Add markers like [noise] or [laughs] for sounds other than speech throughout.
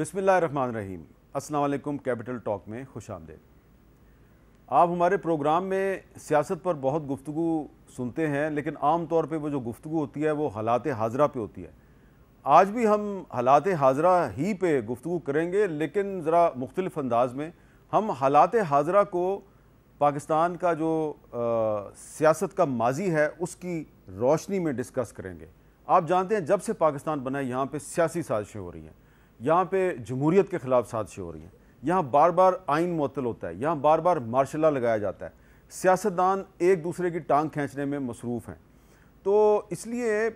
बिसमीम अस्सलाम capital talk में खुश आमदेद आप हमारे प्रोग्राम में सियासत पर बहुत गुफ्तु सुनते हैं लेकिन आम तौर पर वो जो गुफ्तु होती है वो हालात हाजरा पे होती है आज भी हम हालात हाजरा ही पे गुफ्तु करेंगे लेकिन ज़रा मुख्तलफ अंदाज में हम हालात हाजरा को पाकिस्तान का जो सियासत का माजी है उसकी रोशनी में डिस्कस करेंगे आप जानते हैं जब से पाकिस्तान बना है यहाँ पर सियासी साजिशें हो रही हैं यहाँ पे जमहूरीत के ख़िलाफ़ साजिशें हो रही हैं यहाँ बार बार आइन मअतल होता है यहाँ बार बार मार्शला लगाया जाता है सियासतदान एक दूसरे की टांग खींचने में मसरूफ़ हैं तो इसलिए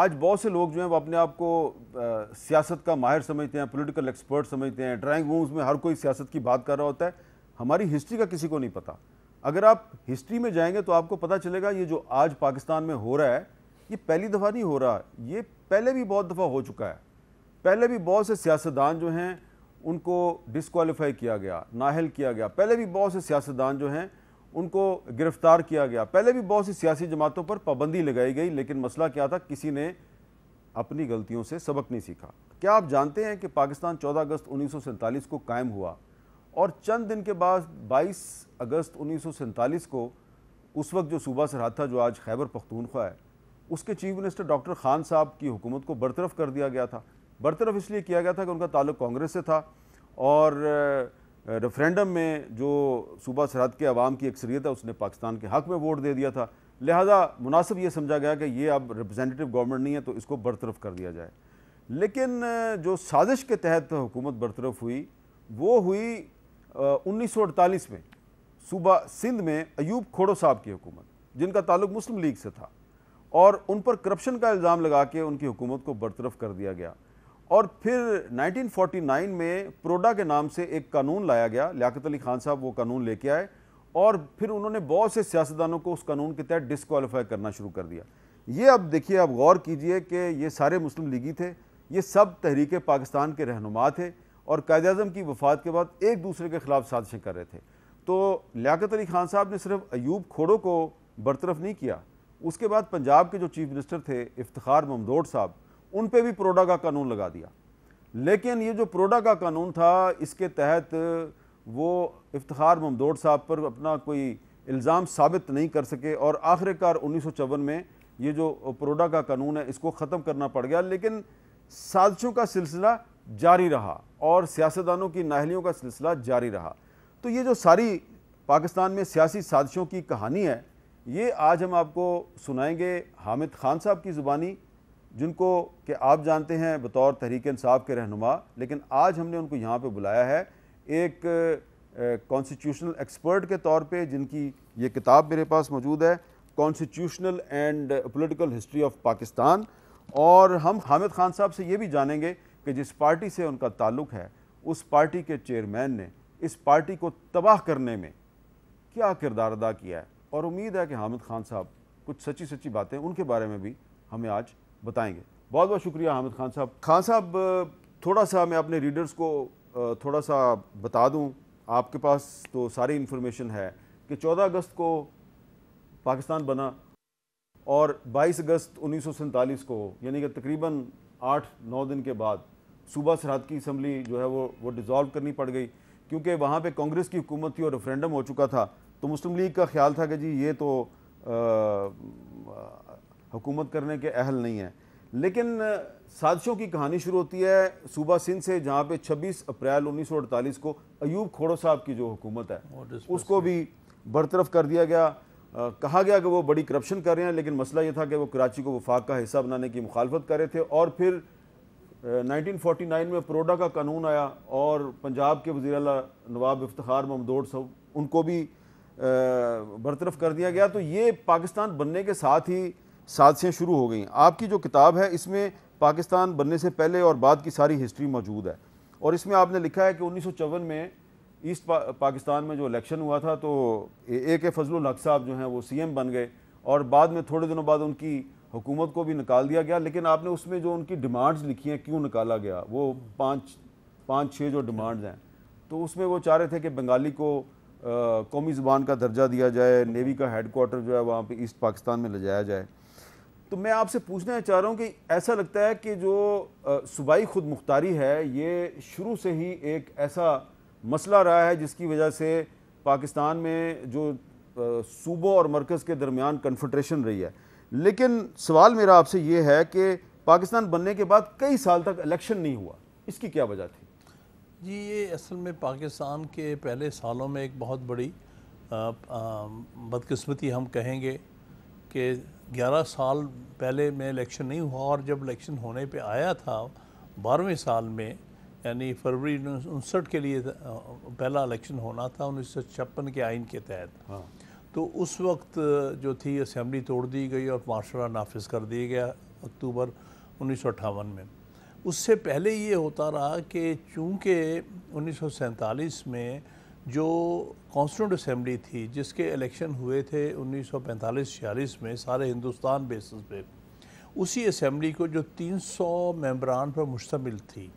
आज बहुत से लोग जो हैं वो अपने आप को सियासत का माहिर समझते हैं पॉलिटिकल एक्सपर्ट समझते हैं ड्राइंग रूम्स में हर कोई सियासत की बात कर रहा होता है हमारी हिस्ट्री का किसी को नहीं पता अगर आप हिस्ट्री में जाएंगे तो आपको पता चलेगा ये जो आज पाकिस्तान में हो रहा है ये पहली दफ़ा नहीं हो रहा ये पहले भी बहुत दफ़ा हो चुका है पहले भी बहुत से सियासतदान जो हैं उनको डिसकॉलीफाई किया गया नाहल किया गया पहले भी बहुत से सियासतदान जो हैं उनको गिरफ्तार किया गया पहले भी बहुत सी सियासी जमातों पर पाबंदी लगाई गई लेकिन मसला क्या था किसी ने अपनी गलतियों से सबक नहीं सीखा क्या आप जानते हैं कि पाकिस्तान 14 अगस्त उन्नीस को कायम हुआ और चंद दिन के बाद 22 अगस्त उन्नीस को उस वक्त जो सूबा सरहद था जो आज खैबर पख्तूनख्वा है उसके चीफ मिनिस्टर डॉक्टर खान साहब की हुकूमत को बरतरफ कर दिया गया था बरतरफ इसलिए किया गया था कि उनका ताल्लुक कांग्रेस से था और रेफरेंडम में जो सूबा सरहद के आवाम की अक्सरियत है उसने पाकिस्तान के हक में वोट दे दिया था लिहाजा मुनासिब ये समझा गया कि ये अब रिप्रजेंटेटिव गवर्नमेंट नहीं है तो इसको बरतरफ कर दिया जाए लेकिन जो साजिश के तहत हुकूमत बरतरफ हुई वो हुई उन्नीस सौ अड़तालीस में सूबा सिंध में अयूब खोड़ो साहब की हुकूमत जिनका ताल्लुक मुस्लिम लीग से था और उन पर करप्शन का इल्ज़ाम लगा के उनकी हुकूमत को बरतरफ कर दिया गया और फिर 1949 में प्रोडा के नाम से एक कानून लाया गया लियाकत अली खान साहब वो कानून लेके आए और फिर उन्होंने बहुत से सियासतदानों को उस कानून के तहत डिसकॉलीफाई करना शुरू कर दिया ये अब देखिए आप गौर कीजिए कि ये सारे मुस्लिम लीगी थे ये सब तहरीक पाकिस्तान के रहनुमा थे और कायद अजम की वफात के बाद एक दूसरे के ख़िलाफ़ साजिशें कर रहे थे तो लियात अली खान साहब ने सिर्फ अयूब खोड़ो को बरतरफ नहीं किया उसके बाद पंजाब के जो चीफ मिनिस्टर थे इफ्तार ममदोड साहब उन पे भी प्रोडा का कानून लगा दिया लेकिन ये जो प्रोडा का कानून था इसके तहत वो इफ्तार ममदोड साहब पर अपना कोई इल्ज़ाम साबित नहीं कर सके और आखिरकार उन्नीस में ये जो प्रोडा का कानून है इसको ख़त्म करना पड़ गया लेकिन साजिशों का सिलसिला जारी रहा और सियासतदानों की नाहलियों का सिलसिला जारी रहा तो ये जो सारी पाकिस्तान में सियासी साजिशों की कहानी है ये आज हम आपको सुनाएंगे हामिद खान साहब की ज़ुबानी जिनको कि आप जानते हैं बतौर तहरीक इंसाफ के रहनुमा लेकिन आज हमने उनको यहाँ पर बुलाया है एक कॉन्स्टिट्यूशनल एक्सपर्ट के तौर पर जिनकी ये किताब मेरे पास मौजूद है constitutional and political history of Pakistan और हम हामिद खान साहब से ये भी जानेंगे कि जिस पार्टी से उनका ताल्लुक है उस पार्टी के चेयरमैन ने इस पार्टी को तबाह करने में क्या किरदार अदा किया है और उम्मीद है कि हामिद खान साहब कुछ सच्ची सच्ची बातें उनके बारे में भी हमें आज बताएंगे बहुत बहुत शुक्रिया हामिद खान साहब खान साहब थोड़ा सा मैं अपने रीडर्स को थोड़ा सा बता दूं आपके पास तो सारी इन्फॉर्मेशन है कि 14 अगस्त को पाकिस्तान बना और 22 अगस्त उन्नीस को यानी कि तकरीबन आठ नौ दिन के बाद सूबा सरहद की असम्बली जो है वो वो डिज़ोल्व करनी पड़ गई क्योंकि वहाँ पे कांग्रेस की हुकूमत थी और रेफरेंडम हो चुका था तो मुस्लिम लीग का ख्याल था कि जी ये तो हुकूमत करने के अहल नहीं है लेकिन साजिशों की कहानी शुरू होती है सूबा सिंध से जहाँ पे 26 अप्रैल 1948 को अयूब खोड़ो साहब की जो हुकूमत है उसको भी बरतरफ कर दिया गया आ, कहा गया कि वो बड़ी करप्शन कर रहे हैं लेकिन मसला ये था कि वो कराची को वफाक का हिस्सा बनाने की मुखालफत कर रहे थे और फिर 1949 में प्रोडा का कानून आया और पंजाब के वजी अल नवाब इफ्तार ममदोड साहब उनको भी बरतरफ कर दिया गया तो ये पाकिस्तान बनने के साथ ही साजिशें शुरू हो गई आपकी जो किताब है इसमें पाकिस्तान बनने से पहले और बाद की सारी हिस्ट्री मौजूद है और इसमें आपने लिखा है कि उन्नीस में ईस्ट पा, पाकिस्तान में जो इलेक्शन हुआ था तो ए के फजल हक साहब जो हैं वो एम बन गए और बाद में थोड़े दिनों बाद उनकी हुकूमत को भी निकाल दिया गया लेकिन आपने उसमें जो उनकी डिमांड्स लिखी हैं क्यों निकाला गया वो पाँच पाँच छः जो डिमांड्स हैं तो उसमें वो चाह रहे थे कि बंगाली को कौमी ज़बान का दर्जा दिया जाए नेवी का हेड जो है वहाँ पर ईस्ट पाकिस्तान में ले जाया जाए तो मैं आपसे पूछना चाह रहा हूँ कि ऐसा लगता है कि जो सूबाई खुद मुख्तारी है ये शुरू से ही एक ऐसा मसला रहा है जिसकी वजह से पाकिस्तान में जो सूबों और मरकज़ के दरमियान कन्फर्ट्रेशन रही है लेकिन सवाल मेरा आपसे ये है कि पाकिस्तान बनने के बाद कई साल तक इलेक्शन नहीं हुआ इसकी क्या वजह थी जी ये असल में पाकिस्तान के पहले सालों में एक बहुत बड़ी बदकस्मती हम कहेंगे कि 11 साल पहले में इलेक्शन नहीं हुआ और जब इलेक्शन होने पे आया था बारहवें साल में यानी फरवरी उनसठ के लिए पहला इलेक्शन होना था उन्नीस सौ छप्पन के आइन के तहत हाँ। तो उस वक्त जो थी असम्बली तोड़ दी गई और मार्शल नाफिज कर दिया गया अक्टूबर उन्नीस में उससे पहले ये होता रहा कि चूँकि उन्नीस में जो कॉन्स्टिट्यूंट असम्बली थी जिसके इलेक्शन हुए थे 1945-46 में सारे हिंदुस्तान बेसिस पे उसी असम्बली को जो 300 मेम्बरान पर मुश्तमिल थी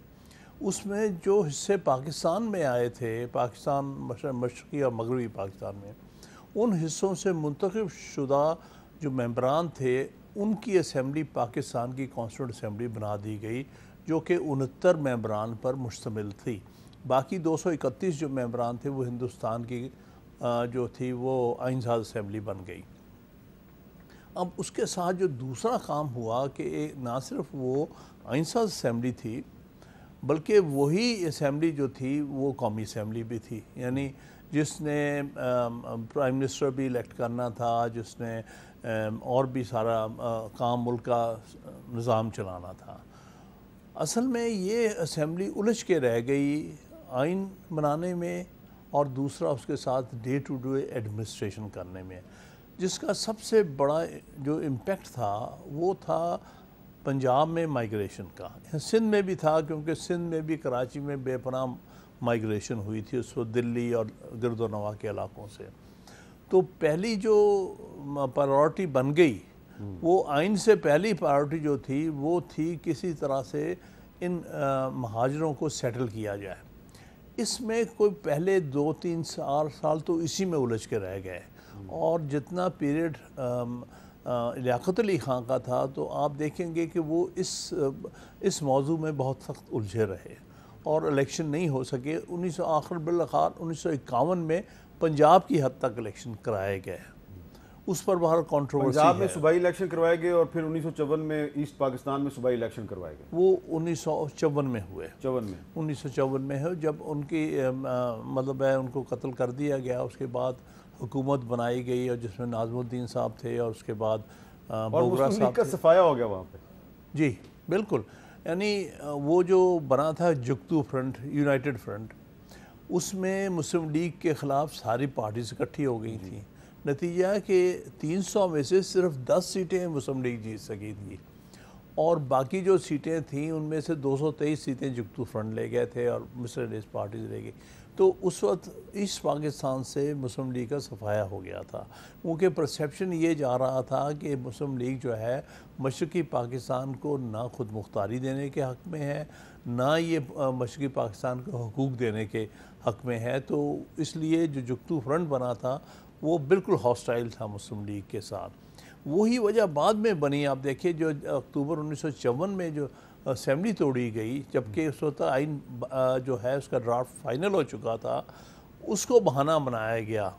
उसमें जो हिस्से पाकिस्तान में आए थे पाकिस्तान मशरक़ी और मगरबी पाकिस्तान में उन हिस्सों से मुंतखब शुदा जो मेम्बरान थे उनकी असम्बली पाकिस्तान की कॉन्स्टिट्यूंट असम्बली बना दी गई जो कि उनहत्तर मेम्बरान पर मुश्तमिल थी बाकी 231 जो मेम्बरान थे वो हिंदुस्तान की जो थी वो आइनसाज असम्बली बन गई अब उसके साथ जो दूसरा काम हुआ कि ना सिर्फ वो आइनसाज असम्बली थी बल्कि वही असम्बली जो थी वो कौमी असम्बली भी थी यानी जिसने प्राइम मिनिस्टर भी इलेक्ट करना था जिसने और भी सारा काम मुल्क का निज़ाम चलाना था असल में ये असम्बली उलझ के रह गई आइन बनाने में और दूसरा उसके साथ डे टू डे एडमिनिस्ट्रेशन करने में जिसका सबसे बड़ा जो इम्पेक्ट था वो था पंजाब में माइग्रेशन का सिंध में भी था क्योंकि सिंध में भी कराची में बेपना माइग्रेशन हुई थी उस दिल्ली और गिरदोनवा के इलाकों से तो पहली जो प्रायोरिटी बन गई हम्म। वो आइन से पहली प्रायोरिटी जो थी वो थी किसी तरह से इन महाजरों को सेटल किया जाए इसमें कोई पहले दो तीन चार साल तो इसी में उलझ के रह गए और जितना पीरियड लियात अली ख़ान का था तो आप देखेंगे कि वो इस इस मौजू में बहुत सख्त उलझे रहे और इलेक्शन नहीं हो सके उन्नीस सौ आखिर बिलखार उन्नीस सौ इक्यावन में पंजाब की हद तक इलेक्शन कराए गए उस पर बहुत कॉन्ट्रोवर्सी पंजाब में सुबह इलेक्शन करवाए गए और फिर उन्नीस में ईस्ट पाकिस्तान में सुबह इलेक्शन करवाए गए वो उन्नीस में हुए चौवन में उन्नीस में है जब उनकी मतलब है उनको कत्ल कर दिया गया उसके बाद हुकूमत बनाई गई और जिसमें नाजमुद्दीन साहब थे और उसके बाद बोगरा साहब का सफाया हो गया वहाँ पे जी बिल्कुल यानी वो जो बना था जुगतू फ्रंट यूनाइटेड फ्रंट उसमें मुस्लिम लीग के ख़िलाफ़ सारी पार्टीज इकट्ठी हो गई थी नतीजा कि 300 में से सिर्फ 10 सीटें मुस्लिम लीग जीत सकी थी और बाकी जो सीटें थीं उनमें से 223 सीटें जुगतू फ्रंट ले गए थे और मिसलेस पार्टीज ले गई तो उस वक्त इस पाकिस्तान से मुस्लिम लीग का सफाया हो गया था उनके परसेप्शन ये जा रहा था कि मुस्लिम लीग जो है मशरक़ी पाकिस्तान को ना खुद मुख्तारी देने के हक़ में है ना ये मशरक़ी पाकिस्तान को हकूक़ देने के हक़ में है तो इसलिए जो जुगतू फ्रंट बना था वो बिल्कुल हॉस्टाइल था मुस्लिम लीग के साथ वही वजह बाद में बनी आप देखिए जो अक्टूबर उन्नीस में जो असम्बली तोड़ी गई जबकि उस वक्त आइन जो है उसका ड्राफ्ट फाइनल हो चुका था उसको बहाना बनाया गया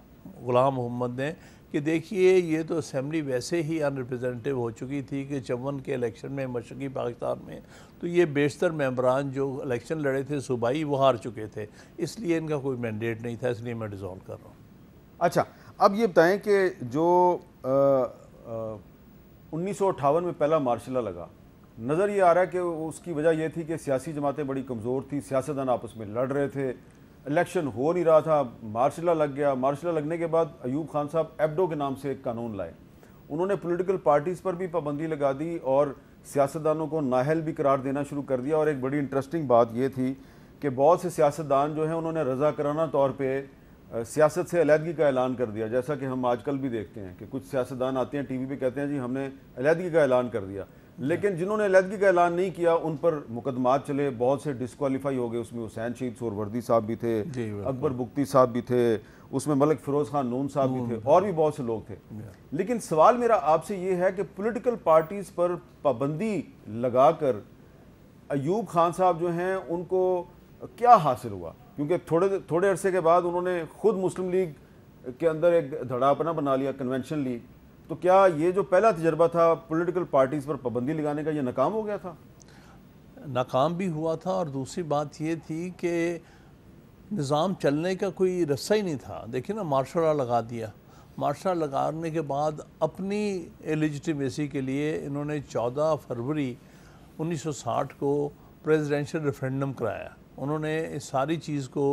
गुलाम मोहम्मद ने कि देखिए ये तो असम्बली वैसे ही अनरिप्रजेंटेटिव हो चुकी थी कि चौवन के इलेक्शन में मशरक़ी पाकिस्तान में तो ये बेशतर मेम्बरान जो इलेक्शन लड़े थे सूबाई वो हार चुके थे इसलिए इनका कोई मैंडेट नहीं था इसलिए मैं डिज़ोल्व कर रहा हूँ अच्छा अब ये बताएं कि जो उन्नीस में पहला मार्शला लगा नज़र ये आ रहा है कि उसकी वजह यह थी कि सियासी जमातें बड़ी कमज़ोर थी सियासतदान आपस में लड़ रहे थे इलेक्शन हो नहीं रहा था मार्शला लग गया मार्शला लगने के बाद अयूब खान साहब एबडो के नाम से एक कानून लाए उन्होंने पॉलिटिकल पार्टीज़ पर भी पाबंदी लगा दी और सियासतदानों को नाहल भी करार देना शुरू कर दिया और एक बड़ी इंटरेस्टिंग बात यह थी कि बहुत से सियासतदान जो हैं उन्होंने रजाकराना तौर पर सियासत से अलीहदगी का ऐलान कर दिया जैसा कि हम आजकल भी देखते हैं कि कुछ सियासतदान आते हैं टीवी पे कहते हैं जी हमने अलीहदगी का ऐलान कर दिया लेकिन जिन्होंने अलीहदगी का ऐलान नहीं किया उन पर मुकदमात चले बहुत से डिसकवालीफाई हो गए उसमें हुसैन शहीद सोरवर्दी साहब भी थे अकबर बुख्ती साहब भी थे उसमें मलिक फिरोज खान नून साहब भी थे और भी बहुत से लोग थे लेकिन सवाल मेरा आपसे ये है कि पोलिटिकल पार्टीज़ पर पाबंदी कर अयूब खान साहब जो हैं उनको क्या हासिल हुआ क्योंकि थोड़े थोड़े अरसे के बाद उन्होंने खुद मुस्लिम लीग के अंदर एक धड़ापना बना लिया कन्वेंशन लीग तो क्या ये जो पहला तजर्बा था पॉलिटिकल पार्टीज़ पर पाबंदी लगाने का ये नाकाम हो गया था नाकाम भी हुआ था और दूसरी बात ये थी कि निज़ाम चलने का कोई रस्सा ही नहीं था देखिए ना मार्शल लगा दिया मार्शल लगाने के बाद अपनी एलिजिटिमेसी के लिए इन्होंने 14 फरवरी 1960 को प्रेसिडेंशियल रेफरेंडम कराया उन्होंने इस सारी चीज़ को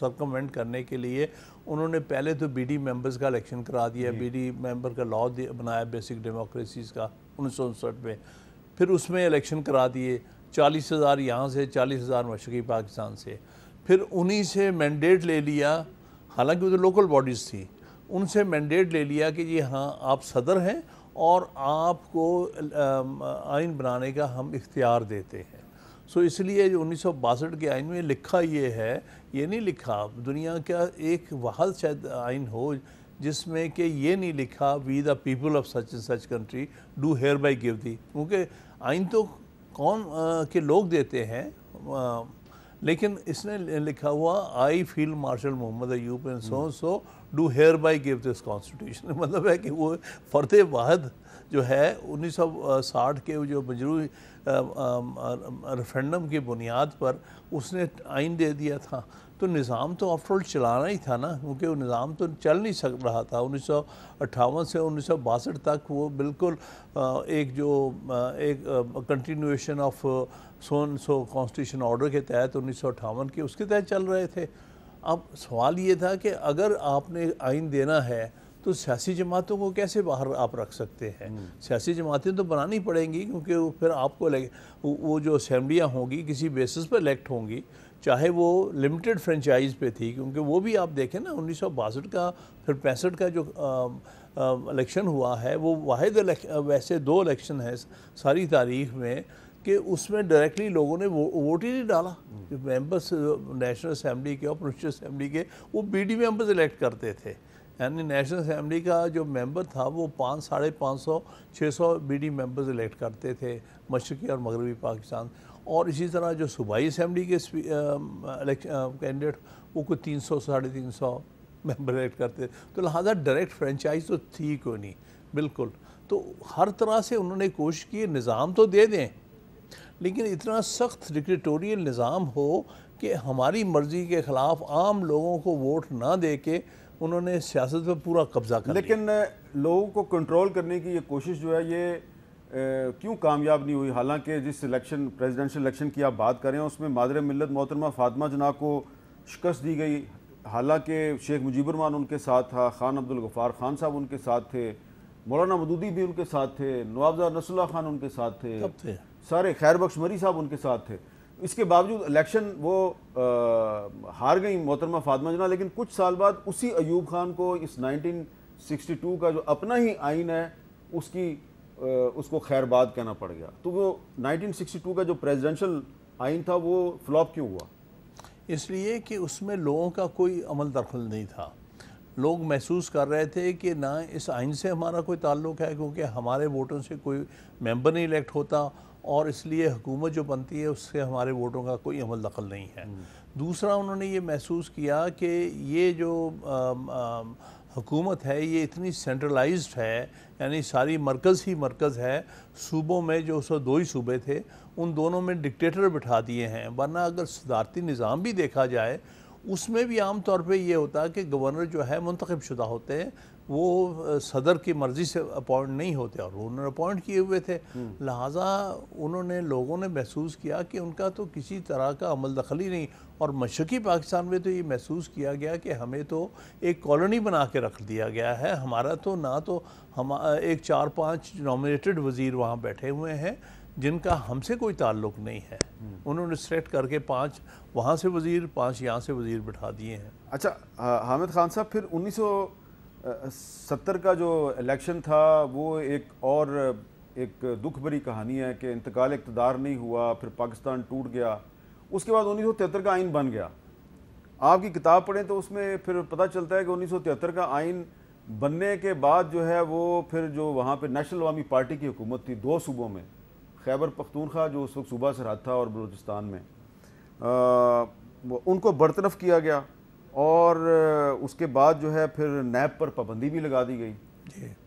सरकमेंट करने के लिए उन्होंने पहले तो बीडी मेंबर्स का इलेक्शन करा दिया बीडी मेंबर का लॉ बनाया बेसिक डेमोक्रेसीज का उन्नीस सौ उनसठ में फिर उसमें इलेक्शन करा दिए चालीस हज़ार यहाँ से चालीस हज़ार मशरक़ी पाकिस्तान से फिर उन्हीं से मैंडेट ले लिया हालांकि वो तो लोकल बॉडीज़ थी उनसे मैंडेट ले लिया कि जी हाँ आप सदर हैं और आपको आइन बनाने का हम इख्तियार देते हैं सो इसलिए जो उन्नीस के आइन में लिखा ये है ये नहीं लिखा दुनिया का एक वाहल शायद आइन हो जिसमें कि ये नहीं लिखा we the people of such and such country do hereby give the क्योंकि आइन तो कौन आ, के लोग देते हैं आ, लेकिन इसने लिखा हुआ I field marshal Mohammad Ayub and so so do hereby give this constitution मतलब है कि वो फर्द वाहद जो है 1960 के जो मजरू रेफरेंडम की बुनियाद पर उसने आइन दे दिया था तो निज़ाम तो आफ्टरऑल चलाना ही था ना क्योंकि वो निज़ाम तो चल नहीं सक रहा था उन्नीस से उन्नीस तक वो बिल्कुल एक जो एक कंटिन्यूएशन ऑफ सोन सो कॉन्स्टिट्यूशन ऑर्डर के तहत उन्नीस के उसके तहत चल रहे थे अब सवाल ये था कि अगर आपने आइन देना है तो सियासी जमातों को कैसे बाहर आप रख सकते हैं हम्म। सियासी जमातें तो बनानी पड़ेंगी क्योंकि वो फिर आपको वो जो असम्बलियाँ होंगी किसी बेसिस पर इलेक्ट होंगी चाहे वो लिमिटेड फ्रेंचाइज पे थी क्योंकि वो भी आप देखें ना उन्नीस का फिर पैंसठ का जो इलेक्शन हुआ है वो वाद वैसे दो इलेक्शन है सारी तारीख में कि उसमें डायरेक्टली लोगों ने वो, वोट ही नहीं डाला मेंबर्स मेम्बर्स नेशनल असम्बली के और प्रोविशल असम्बली के वो बी डी मेम्बर्स इलेक्ट करते थे यानी नेशनल असम्बली का जो मेंबर था वो पाँच साढ़े पाँच सौ छः सौ बी डी मेम्बर्स इलेक्ट करते थे मशरक़ी और मगरबी पाकिस्तान और इसी तरह जो सूबाई असम्बली के कैंडिडेट वो कुछ तीन सौ साढ़े तीन सौ मेम्बर इलेक्ट करते तो लिहाजा डायरेक्ट फ्रेंचाइज तो थी क्यों नहीं बिल्कुल तो हर तरह से उन्होंने कोशिश की निज़ाम तो दे दें लेकिन इतना सख्त डिक्टेटोरियल निज़ाम हो कि हमारी मर्ज़ी के ख़िलाफ़ आम लोगों को वोट ना दे के उन्होंने सियासत पर पूरा कब्जा कर लेकिन लोगों को कंट्रोल करने की ये कोशिश जो है ये क्यों कामयाब नहीं हुई हालांकि जिस इलेक्शन प्रेसिडेंशियल इलेक्शन की आप बात करें उसमें मादर मिलत मोहतरमा फातमा जना को शिकस्त दी गई हालांकि शेख मुजीबरमान उनके साथ था खान अब्दुल गफ़ार खान साहब उनके साथ थे मौलाना मदूदी भी उनके साथ थे नवाबजा नसल्ला खान उनके साथ थे, थे। सारे खैर बख्श मरी साहब उनके साथ थे इसके बावजूद इलेक्शन वो आ, हार गई मोहतरमा फातमा जना लेकिन कुछ साल बाद उसी अयूब खान को इस 1962 का जो अपना ही आइन है उसकी आ, उसको खैरबाद कहना पड़ गया तो वो 1962 का जो प्रेसिडेंशियल आइन था वो फ्लॉप क्यों हुआ इसलिए कि उसमें लोगों का कोई अमल दखल नहीं था लोग महसूस कर रहे थे कि ना इस आइन से हमारा कोई ताल्लुक है क्योंकि हमारे वोटों से कोई मेम्बर नहीं इलेक्ट होता और इसलिए हुकूमत जो बनती है उससे हमारे वोटों का कोई अमल दखल नहीं है हम्म। दूसरा उन्होंने ये महसूस किया कि ये जो हुकूमत है ये इतनी सेंट्रलाइज्ड है यानी सारी मरकज़ ही मरकज़ है सूबों में जो सौ दो ही सूबे थे उन दोनों में डिक्टेटर बिठा दिए हैं वरना अगर सदारती निज़ाम भी देखा जाए उसमें भी आम तौर पे ये होता है कि गवर्नर जो है मुंतखब शुदा होते हैं वो सदर की मर्ज़ी से अपॉइंट नहीं होते और उन्होंने अपॉइंट किए हुए थे हम्म। लिहाजा उन्होंने लोगों ने महसूस किया कि उनका तो किसी तरह का अमल दखली नहीं और मशरक़ी पाकिस्तान में तो ये महसूस किया गया कि हमें तो एक कॉलोनी बना के रख दिया गया है हमारा तो ना तो हम एक चार पाँच नॉमिनेटेड वज़ीर वहाँ बैठे हुए हैं जिनका हमसे कोई ताल्लुक नहीं है हम्म। उन्होंने सेलेक्ट करके पांच वहाँ से वजीर पांच यहाँ से वजीर बिठा दिए हैं अच्छा हामिद खान साहब फिर उन्नीस सत्तर का जो इलेक्शन था वो एक और एक दुख भरी कहानी है कि इंतकाल इकतदार नहीं हुआ फिर पाकिस्तान टूट गया उसके बाद उन्नीस सौ तिहत्तर का आइन बन गया आपकी किताब पढ़ें तो उसमें फिर पता चलता है कि उन्नीस सौ तिहत्तर का आइन बनने के बाद जो है वो फिर जो वहाँ पर नेशनल अवामी पार्टी की हुकूमत थी दो सूबों में खैबर पख्तूनखा जो उस वक्त सूबा सरहद था और बलोचिस्तान में आ, उनको बरतरफ किया गया और उसके बाद जो है फिर नैब पर पाबंदी भी लगा दी गई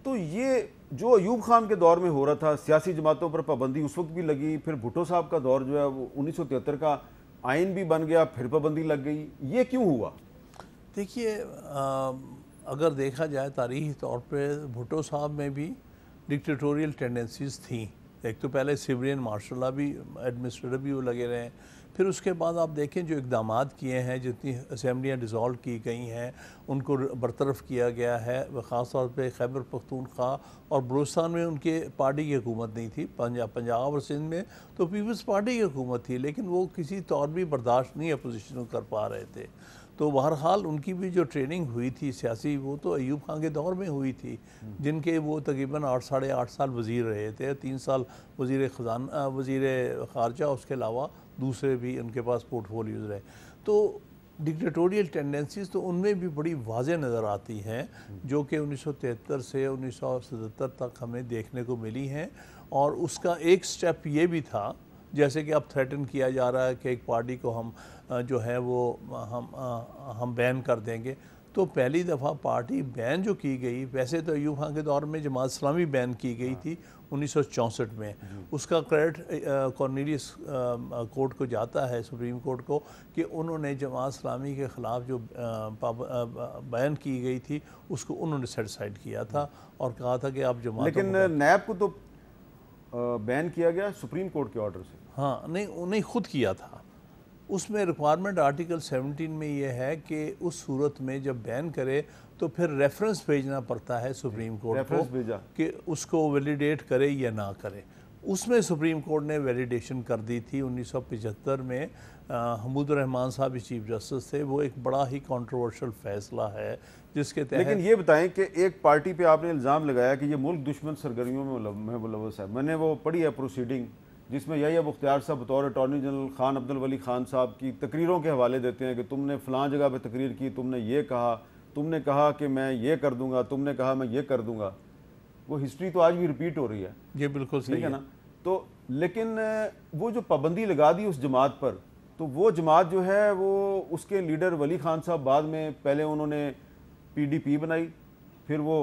तो ये जो अयूब खान के दौर में हो रहा था सियासी जमातों पर पाबंदी उस वक्त भी लगी फिर भुटो साहब का दौर जो है वो उन्नीस का आइन भी बन गया फिर पाबंदी लग गई ये क्यों हुआ देखिए अगर देखा जाए तारीखी तौर पर भुटो साहब में भी डिक्टेटोरियल टेंडेंसीज थी एक तो पहले सिविलियन मार्शल भी एडमिनिस्ट्रेटर भी वो लगे रहे हैं फिर उसके बाद आप देखें जो इकदाम किए हैं जितनी असम्बलियाँ डिज़ोल्व की गई हैं उनको बरतरफ किया गया है ख़ास तौर पर खैबर पख्तूनख्वा और बलूचिस्तान में उनके पार्टी की हुकूमत नहीं थी पंजाब पंजाब और सिंध में तो पीपल्स पार्टी की हुकूमत थी लेकिन वो किसी तौर भी बर्दाश्त नहीं अपोजिशन को कर पा रहे थे तो बहरहाल उनकी भी जो ट्रेनिंग हुई थी सियासी वो तो अयूब खान के दौर में हुई थी जिनके वो तकरीबन आठ साढ़े आठ साल वजीर रहे थे तीन साल वजीर खजाना वजीर खारजा उसके अलावा दूसरे भी उनके पास पोर्टफोलियोज रहे तो डिक्टेटोरियल टेंडेंसीज तो उनमें भी बड़ी वाज नज़र आती हैं जो कि 1973 से 1977 तक हमें देखने को मिली हैं और उसका एक स्टेप ये भी था जैसे कि अब थ्रेटन किया जा रहा है कि एक पार्टी को हम जो है वो हम हम बैन कर देंगे तो पहली दफ़ा पार्टी बैन जो की गई वैसे तो अयूब खान के दौर में जमात इस्लामी बैन की गई हाँ। थी उन्नीस में उसका क्रेडिट कॉर्नीलियस कोर्ट को जाता है सुप्रीम कोर्ट को कि उन्होंने जमात इस्लामी के ख़िलाफ़ जो बैन की गई थी उसको उन्होंने सेटिसाइड किया था हाँ। और कहा था कि आप जमा लेकिन नैब को तो बैन किया गया सुप्रीम कोर्ट के ऑर्डर से हाँ नहीं उन्हें खुद किया था उसमें रिक्वायरमेंट आर्टिकल 17 में यह है कि उस सूरत में जब बैन करे तो फिर रेफरेंस भेजना पड़ता है सुप्रीम कोर्ट को भेजा कि उसको वैलिडेट करे या ना करे उसमें सुप्रीम कोर्ट ने वैलिडेशन कर दी थी 1975 में हमूद रहमान साहब चीफ जस्टिस थे वो एक बड़ा ही कंट्रोवर्शियल फैसला है जिसके तहत लेकिन ये बताएं कि एक पार्टी पे आपने इल्ज़ाम लगाया कि ये मुल्क दुश्मन सरगर्मियों में मुलवस है मैंने वो पढ़ी है प्रोसीडिंग जिसमें यही अब अख्तियार साहब बतौर अटॉर्नी जनरल खान अब्दुल वली खान साहब की तकरीरों के हवाले देते हैं कि तुमने फ़लाँ जगह पर तकरीर की तुमने ये कहा तुमने कहा कि मैं ये कर दूंगा तुमने कहा मैं ये कर दूंगा वो हिस्ट्री तो आज भी रिपीट हो रही है ये बिल्कुल सही है ना तो लेकिन वो जो पाबंदी लगा दी उस जमात पर तो वो जमात जो है वो उसके लीडर वली खान साहब बाद में पहले उन्होंने पीडीपी बनाई फिर वो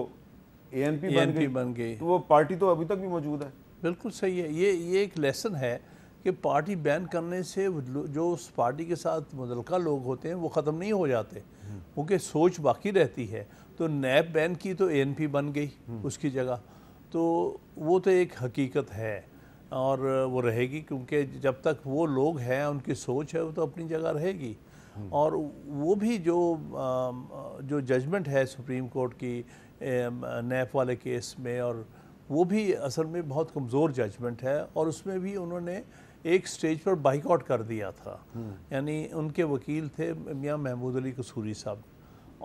एएनपी बन गई बन गई तो वो पार्टी तो अभी तक भी मौजूद है बिल्कुल सही है ये ये एक लेसन है कि पार्टी बैन करने से जो उस पार्टी के साथ मुतलका लोग होते हैं वो ख़त्म नहीं हो जाते हम्म। क्योंकि सोच बाकी रहती है तो नैब बैन की तो पी बन गई हम्म। उसकी जगह तो वो तो एक हकीकत है और वो रहेगी क्योंकि जब तक वो लोग हैं उनकी सोच है वो तो अपनी जगह रहेगी हम्म। और वो भी जो जो जजमेंट है सुप्रीम कोर्ट की नैप वाले केस में और वो भी असल में बहुत कमज़ोर जजमेंट है और उसमें भी उन्होंने एक स्टेज पर बाइकआउट कर दिया था यानी उनके वकील थे मियाँ महमूद अली कसूरी साहब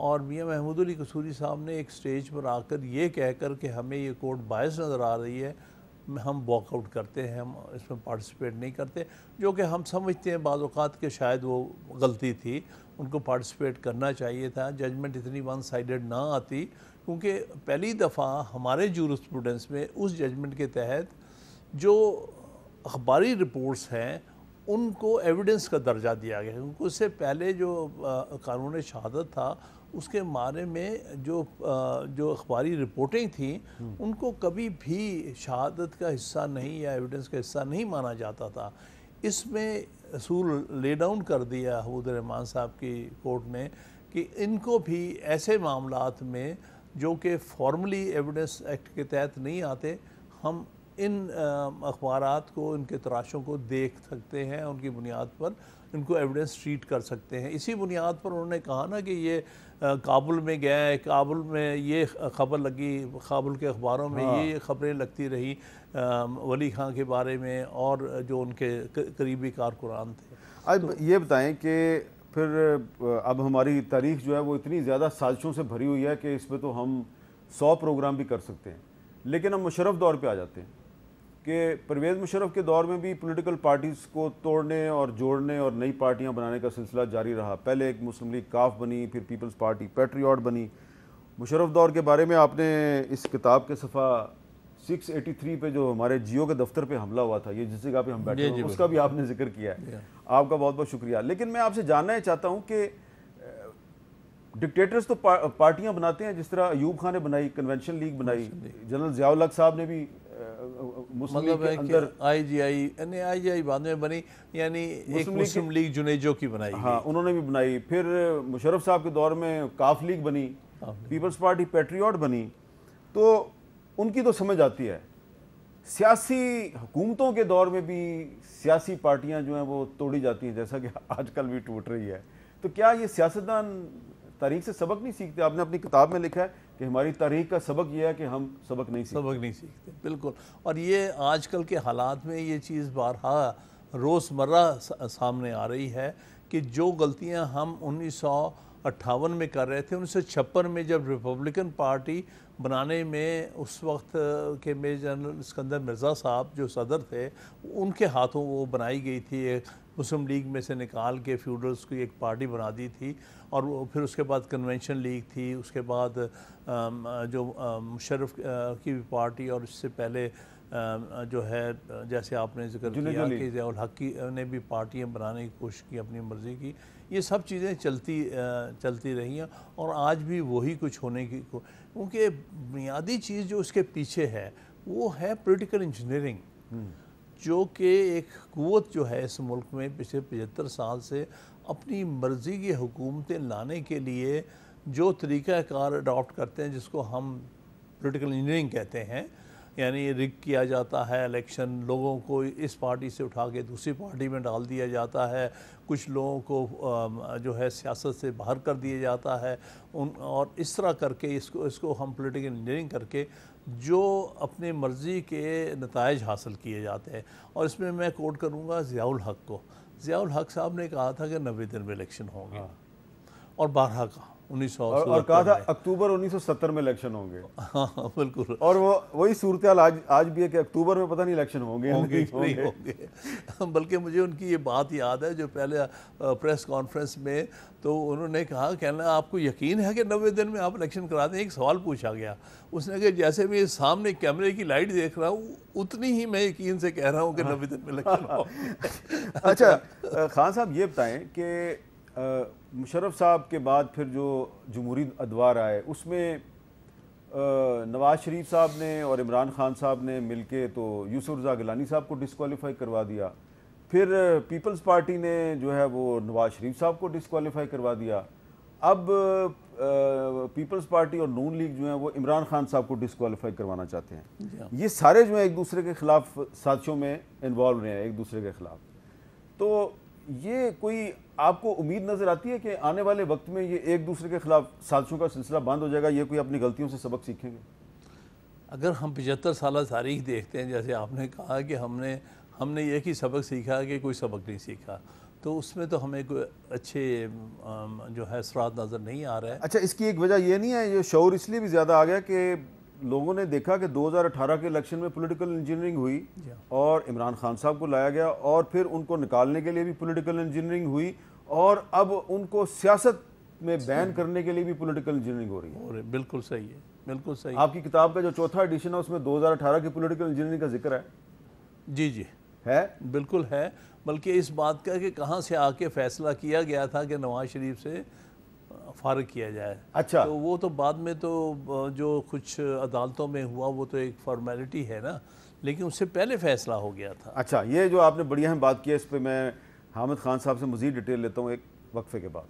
और मियाँ महमूद अली कसूरी साहब ने एक स्टेज पर आकर ये कहकर कि हमें ये कोर्ट बायस नज़र आ रही है हम वॉकआउट करते हैं हम इसमें पार्टिसिपेट नहीं करते जो कि हम समझते हैं बाज़ात के शायद वो गलती थी उनको पार्टिसिपेट करना चाहिए था जजमेंट इतनी वन साइड ना आती क्योंकि पहली दफ़ा हमारे जूरस्प्रूडेंस में उस जजमेंट के तहत जो अखबारी रिपोर्ट्स हैं उनको एविडेंस का दर्जा दिया गया क्योंकि उससे पहले जो कानून शहादत था उसके मारे में जो जो अखबारी रिपोर्टिंग थी हम्म। उनको कभी भी शहादत का हिस्सा नहीं या एविडेंस का हिस्सा नहीं माना जाता था इसमें असूल ले डाउन कर दिया हबूदरहमान साहब की कोर्ट ने कि इनको भी ऐसे मामला में जो कि फॉर्मली एविडेंस एक्ट के तहत नहीं आते हम इन अखबार को इनके तराशों को देख सकते हैं उनकी बुनियाद पर इनको एविडेंस ट्रीट कर सकते हैं इसी बुनियाद पर उन्होंने कहा ना कि ये काबुल में गए काबुल में ये खबर लगी काबुल के अखबारों में हाँ। ये खबरें लगती रही वली खां के बारे में और जो उनके करीबी कारकुनान थे अब तो, ये बताएं कि फिर अब हमारी तारीख जो है वो इतनी ज़्यादा साजिशों से भरी हुई है कि इसमें तो हम सौ प्रोग्राम भी कर सकते हैं लेकिन हम मुशरफ दौर पे आ जाते हैं कि परवेज़ मुशरफ के दौर में भी पॉलिटिकल पार्टीज़ को तोड़ने और जोड़ने और नई पार्टियां बनाने का सिलसिला जारी रहा पहले एक मुस्लिम लीग काफ बनी फिर पीपल्स पार्टी पेट्रियाट बनी मुशरफ दौर के बारे में आपने इस किताब के सफ़ा 683 पे जो हमारे जियो के दफ्तर पे हमला हुआ था ये जिस जगह पे हम बैठे हैं उसका भी आपने जिक्र किया है आपका बहुत बहुत शुक्रिया लेकिन मैं आपसे जानना चाहता हूँ कि डिक्टेटर्स तो पा, पार्टियां बनाते हैं जिस तरह अयूब खान ने बनाई कन्वेंशन लीग बनाई जनरल जियाउल साहब ने भी मतलब है कि आई जी आई यानी आई जी आई बाद में बनी यानी एक मुस्लिम लीग जुनेजो की बनाई हाँ उन्होंने भी बनाई फिर मुशरफ साहब के दौर में काफ लीग बनी पीपल्स पार्टी पेट्रियाट बनी तो उनकी तो समझ आती है सियासी हुकूमतों के दौर में भी सियासी पार्टियां जो हैं वो तोड़ी जाती हैं जैसा कि आजकल भी टूट रही है तो क्या ये सियासतदान तारीख से सबक नहीं सीखते आपने अपनी किताब में लिखा है कि हमारी तारीख का सबक यह है कि हम सबक नहीं सीखते सबक नहीं सीखते बिल्कुल और ये आजकल के हालात में ये चीज़ बारहा रोज़मर्रा सामने आ रही है कि जो गलतियाँ हम उन्नीस सौ अट्ठावन में कर रहे थे उन्नीस सौ छप्पन में जब रिपब्लिकन पार्टी बनाने में उस वक्त के मेजर जनरल सिकंदर मिर्ज़ा साहब जो सदर थे उनके हाथों वो बनाई गई थी मुस्लिम लीग में से निकाल के फ्यूडल्स की एक पार्टी बना दी थी और वो फिर उसके बाद कन्वेंशन लीग थी उसके बाद जो मुशरफ की भी पार्टी और इससे पहले जो है जैसे आपने जिक्र किया कि जयाल हक की ने भी पार्टियाँ बनाने की कोशिश की अपनी मर्ज़ी की ये सब चीज़ें चलती चलती रही हैं और आज भी वही कुछ होने की क्योंकि बुनियादी चीज़ जो उसके पीछे है वो है पोलिटिकल इंजीनियरिंग हम्म। जो कि एक कुत जो है इस मुल्क में पिछले पचहत्तर साल से अपनी मर्ज़ी की हुकूमतें लाने के लिए जो तरीक़ाकार अडॉप्ट करते हैं जिसको हम पोलिटिकल इंजीनियरिंग कहते हैं यानी रिग किया जाता है इलेक्शन लोगों को इस पार्टी से उठा के दूसरी पार्टी में डाल दिया जाता है कुछ लोगों को जो है सियासत से बाहर कर दिया जाता है उन और इस तरह करके इसको इसको हम पोलिटिकल इंजीनियरिंग करके जो अपने मर्ज़ी के नतज हासिल किए जाते हैं और इसमें मैं कोट करूँगा ज़ियाउल हक को ज़ियाउल हक साहब ने कहा था कि नबे दिन में इलेक्शन होंगे हाँ। और बारह का उन्नीस और, कहा था अक्टूबर 1970 में इलेक्शन होंगे [laughs] हाँ बिल्कुल और वो वही सूरत आज आज भी है कि अक्टूबर में पता नहीं इलेक्शन होंगे होंगे नहीं होंगे [laughs] बल्कि मुझे उनकी ये बात याद है जो पहले प्रेस कॉन्फ्रेंस में तो उन्होंने कहा कहना आपको यकीन है कि नब्बे दिन में आप इलेक्शन करा दें एक सवाल पूछा गया उसने कहा जैसे मैं सामने कैमरे की लाइट देख रहा हूँ उतनी ही मैं यकीन से कह रहा हूँ कि हाँ। नब्बे दिन में इलेक्शन [laughs] अच्छा खान साहब ये बताएं कि मुशरफ साहब के बाद फिर जो जमहूरी अदवार आए उसमें नवाज़ शरीफ साहब ने और इमरान खान साहब ने मिल के तो यूसुफ रजा गिलानी साहब को डिसकॉलीफाई करवा दिया फिर पीपल्स पार्टी ने जो है वो नवाज़ शरीफ साहब को डिसकॉलीफाई करवा दिया अब पीपल्स पार्टी और नून लीग जो है वो इमरान खान साहब को डिसकॉलीफाई करवाना चाहते हैं हाँ। ये सारे जो है एक दूसरे के ख़िलाफ़ साथियों में इन्वॉल्व रहे हैं एक दूसरे के ख़िलाफ़ तो ये कोई आपको उम्मीद नज़र आती है कि आने वाले वक्त में ये एक दूसरे के ख़िलाफ़ साजिशों का सिलसिला बंद हो जाएगा ये कोई अपनी गलतियों से सबक सीखेंगे अगर हम पचहत्तर साल तारीख देखते हैं जैसे आपने कहा कि हमने हमने एक ही सबक सीखा कि कोई सबक नहीं सीखा तो उसमें तो हमें कोई अच्छे जो है असरात नज़र नहीं आ रहे हैं अच्छा इसकी एक वजह यह नहीं है ये शौर इसलिए भी ज़्यादा आ गया कि लोगों ने देखा कि 2018 के इलेक्शन में पॉलिटिकल इंजीनियरिंग हुई और इमरान खान साहब को लाया गया और फिर उनको निकालने के लिए भी पॉलिटिकल इंजीनियरिंग हुई और अब उनको सियासत में बैन करने के लिए भी पॉलिटिकल इंजीनियरिंग हो रही है और बिल्कुल सही है बिल्कुल सही आपकी किताब का जो चौथा एडिशन है उसमें दो की पोलिटिकल इंजीनियरिंग का जिक्र है जी जी है बिल्कुल है बल्कि इस बात का कि कहाँ से आके फैसला किया गया था कि नवाज शरीफ से फारग किया जाए अच्छा तो वो तो बाद में तो जो कुछ अदालतों में हुआ वो तो एक फॉर्मेलिटी है ना लेकिन उससे पहले फैसला हो गया था अच्छा ये जो आपने बढ़िया हम बात की इस पर मैं हामिद खान साहब से मज़ीद डिटेल लेता हूँ एक वक्फे के बाद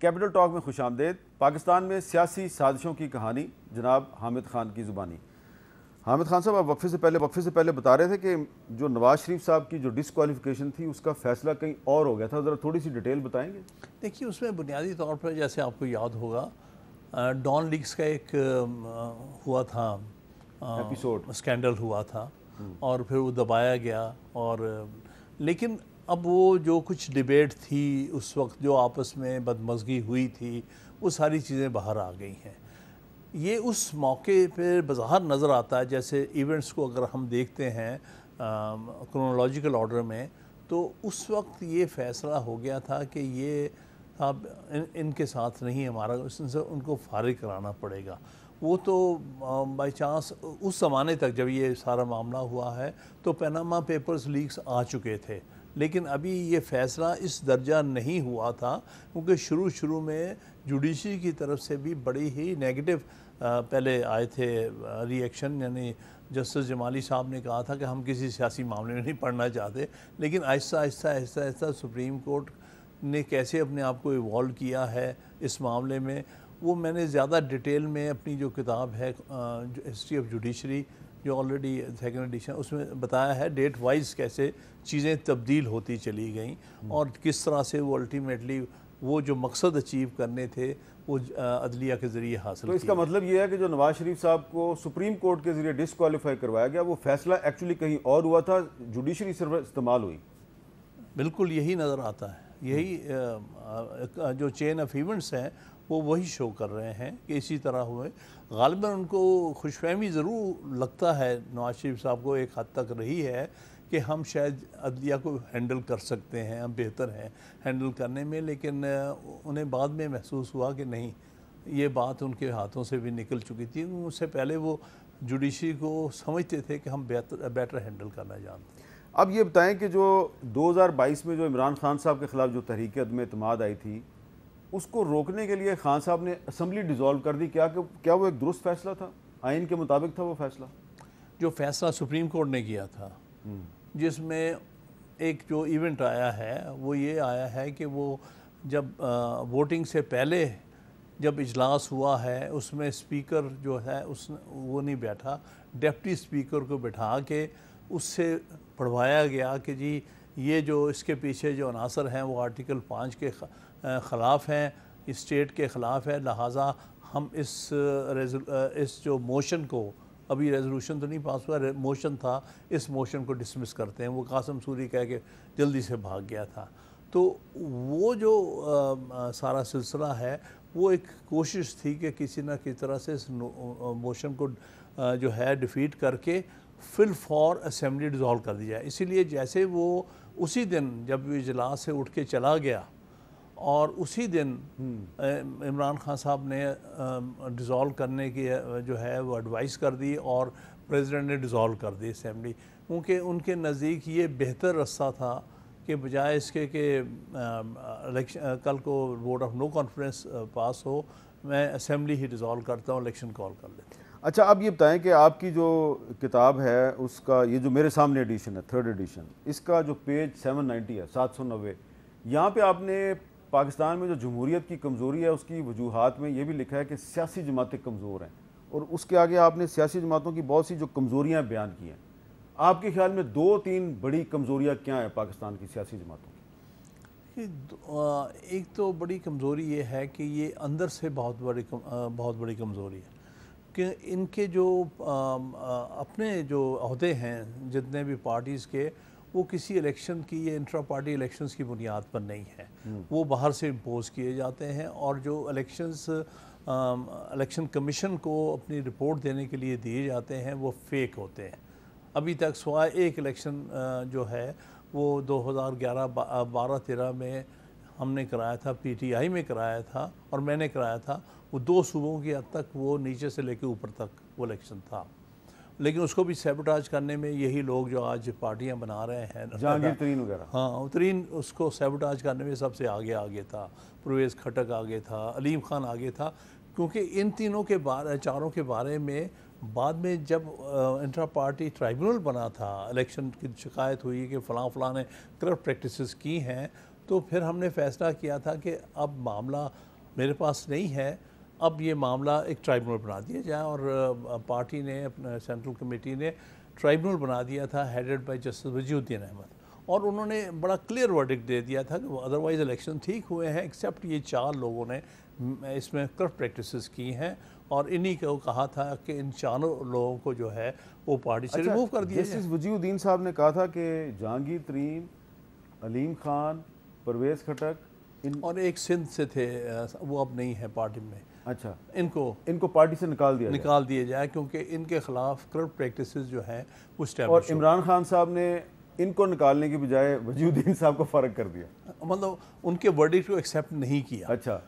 कैपिटल टॉक में खुश आमदेद पाकिस्तान में सियासी साजिशों की कहानी जनाब हामिद खान की ज़ुबानी हामिद खान साहब आप वक्फे से पहले वक्फे से पहले बता रहे थे कि जो नवाज शरीफ साहब की जो डिसकॉलीफिकेशन थी उसका फैसला कहीं और हो गया था ज़रा थोड़ी सी डिटेल बताएंगे देखिए उसमें बुनियादी तौर पर जैसे आपको याद होगा डॉन लीग्स का एक हुआ था एपिसोड स्कैंडल हुआ था हम्म। और फिर वो दबाया गया और लेकिन अब वो जो कुछ डिबेट थी उस वक्त जो आपस में बदमजगी हुई थी वो सारी चीज़ें बाहर आ गई हैं ये उस मौके पर बाहर नज़र आता है जैसे इवेंट्स को अगर हम देखते हैं क्रोनोलॉजिकल ऑर्डर में तो उस वक्त ये फैसला हो गया था कि ये अब इन, इनके साथ नहीं हमारा इससे उनको फारिग कराना पड़ेगा वो तो बाई चांस उस ज़माने तक जब ये सारा मामला हुआ है तो पैनामा पेपर्स लीक्स आ चुके थे लेकिन अभी ये फैसला इस दर्जा नहीं हुआ था क्योंकि शुरू शुरू में जुडिशरी की तरफ से भी बड़ी ही नेगेटिव पहले आए थे रिएक्शन यानी जस्टिस जमाली साहब ने कहा था कि हम किसी सियासी मामले में नहीं पढ़ना चाहते लेकिन आहिस्ता आहिस्ता आहिस्ता आहिस्ता सुप्रीम कोर्ट ने कैसे अपने आप को इवॉल्व किया है इस मामले में वो मैंने ज़्यादा डिटेल में अपनी जो किताब है जो हिस्ट्री ऑफ जुडिशरी जो ऑलरेडी सेकेंड एडिशन उसमें बताया है डेट वाइज कैसे चीज़ें तब्दील होती चली गई हम्म। और किस तरह से वो अल्टीमेटली वो जो मकसद अचीव करने थे वो अदलिया के ज़रिए हासिल तो इसका मतलब ये है कि जो नवाज शरीफ साहब को सुप्रीम कोर्ट के ज़रिए डिसकॉलीफाई करवाया गया वो फैसला एक्चुअली कहीं और हुआ था जुडिशरी इस्तेमाल हुई बिल्कुल यही नज़र आता है यही हम्म। जो चेन ऑफ इवेंट्स हैं वो वही शो कर रहे हैं कि इसी तरह हुए गालिबा उनको खुशफहमी ज़रूर लगता है नवाज शरीफ साहब को एक हद तक रही है कि हम शायद अदलिया को हैंडल कर सकते हैं हम बेहतर हैं हैंडल करने में लेकिन उन्हें बाद में महसूस हुआ कि नहीं ये बात उनके हाथों से भी निकल चुकी थी उससे पहले वो जुडिशरी को समझते थे कि हम बेहतर बेटर हैंडल करना जानते हैं अब ये बताएं कि जो 2022 में जो इमरान खान साहब के ख़िलाफ़ जो तहरीक अदम अतमाद आई थी उसको रोकने के लिए खान साहब ने असम्बली डिज़ोल्व कर दी क्या क्या वो एक दुरुस्त फैसला था आइन के मुताबिक था वो फैसला जो फैसला सुप्रीम कोर्ट ने किया था हम्म। जिसमें एक जो इवेंट आया है वो ये आया है कि वो जब आ, वोटिंग से पहले जब इजलास हुआ है उसमें स्पीकर जो है उस वो नहीं बैठा डेप्टी स्पीकर को बैठा के उससे पढ़वाया गया कि जी ये जो इसके पीछे जो अनासर हैं वो आर्टिकल पाँच के ख़िलाफ़ हैं स्टेट के ख़िलाफ़ है लिहाजा हम इस इस जो मोशन को अभी रेजोल्यूशन तो नहीं पास हुआ मोशन था इस मोशन को डिसमिस करते हैं वो कासम सूरी कह के जल्दी से भाग गया था तो वो जो आ, सारा सिलसिला है वो एक कोशिश थी कि किसी ना किसी तरह से इस मोशन को आ, जो है डिफ़ीट करके फिल फॉर असम्बली डिज़ोल्व कर दी जाए इसीलिए जैसे वो उसी दिन जब इजलास से उठ के चला गया और उसी दिन हम्म। इमरान खान साहब ने डिसॉल्व करने की जो है वो एडवाइस कर दी और प्रेसिडेंट ने डिज़ोल्व कर दी असम्बली क्योंकि उनके नज़दीक ये बेहतर रास्ता था कि बजाय इसके कि कल को vote of no confidence pass हो मैं असम्बली ही डिज़ोल्व करता हूँ इलेक्शन कॉल कर लेता अच्छा आप ये बताएं कि आपकी जो किताब है उसका ये जो मेरे सामने एडिशन है थर्ड एडिशन इसका जो पेज 790 है सात सौ नब्बे यहाँ पर आपने पाकिस्तान में जो जमहूरीत की कमज़ोरी है उसकी वजूहत में ये भी लिखा है कि सियासी जमातें कमज़ोर हैं और उसके आगे आपने सियासी जमातों की बहुत सी जो कमज़ोरियाँ बयान की हैं आपके ख्याल में दो तीन बड़ी कमज़ोरियाँ क्या हैं पाकिस्तान की सियासी जमातों की एक तो बड़ी कमज़ोरी ये है कि ये अंदर से बहुत बड़ी बहुत बड़ी कमज़ोरी है कि इनके जो अपने जो अहदे हैं जितने भी पार्टीज़ के वो किसी इलेक्शन की या इंट्रा पार्टी इलेक्शंस की बुनियाद पर नहीं है हम्म। वो बाहर से इम्पोज किए जाते हैं और जो इलेक्शंस इलेक्शन कमीशन को अपनी रिपोर्ट देने के लिए दिए जाते हैं वो फेक होते हैं अभी तक सवाए एक इलेक्शन जो है वो 2011 हज़ार 13 में हमने कराया था पीटीआई में कराया था और मैंने कराया था वो दो सूबों की हद तक वो नीचे से लेके ऊपर तक वो इलेक्शन था लेकिन उसको भी सेबोटाज करने में यही लोग जो आज पार्टियां बना रहे हैं जहांगीर तरीन वगैरह हाँ तरीन उसको सेबोटाज करने में सबसे आगे आगे था परवेज़ खटक आगे था अलीम खान आगे था क्योंकि इन तीनों के बारे चारों के बारे में बाद में जब इंट्रा पार्टी ट्राइब्यूनल बना था इलेक्शन की शिकायत हुई कि फ़लाँ फ़लाँ ने करप्ट प्रैक्टिस की हैं तो फिर हमने फैसला किया था कि अब मामला मेरे पास नहीं है अब ये मामला एक ट्राइब्यूनल बना दिया जाए और पार्टी ने अपना सेंट्रल कमेटी ने ट्राइब्यूनल बना दिया था headed by justice Wajiuddin Ahmed और उन्होंने बड़ा क्लियर वर्डिक दे दिया था कि अदरवाइज़ इलेक्शन ठीक हुए हैं एक्सेप्ट ये चार लोगों ने इसमें करप्ट प्रैक्टिसेस की हैं और इन्हीं को कहा था कि इन चारों लोगों को जो है वो पार्टी से रिमूव अच्छा, कर दिया जस्टिस वजीउद्दीन साहब ने कहा था कि जहांगीर तरीन अलीम खान परवेज़ खटक इन... और एक सिंध से थे वो अब नहीं है पार्टी में अच्छा इनको इनको पार्टी से निकाल दिया निकाल दिए जाए क्योंकि इनके खिलाफ करप्ट प्रैक्टिस जो है उस टाइम और इमरान खान साहब ने इनको निकालने के बजाय वजीउद्दीन साहब को फ़र्क कर दिया मतलब उनके वर्डिक्ट को एक्सेप्ट नहीं किया अच्छा